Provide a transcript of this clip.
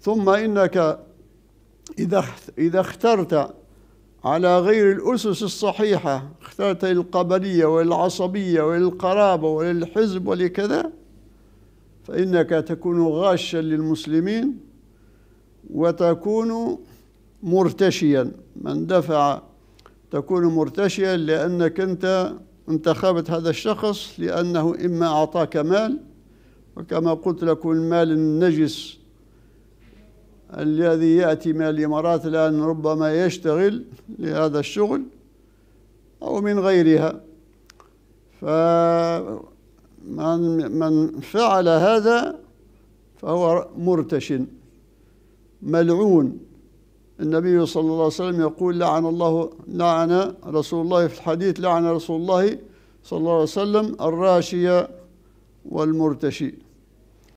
ثم إنك إذا إذا اخترت على غير الأسس الصحيحة اخترت للقبلية والعصبية والقرابة وللحزب ولكذا فإنك تكون غاشا للمسلمين وتكون مرتشيا من دفع تكون مرتشيا لأنك أنت انتخبت هذا الشخص لأنه إما أعطاك مال وكما قلت لكم المال النجس الذي يأتي من الإمارات الآن ربما يشتغل لهذا الشغل أو من غيرها فمن من فعل هذا فهو مرتشن ملعون النبي صلى الله عليه وسلم يقول لعن الله لعن رسول الله في الحديث لعن رسول الله صلى الله عليه وسلم الراشية والمرتشي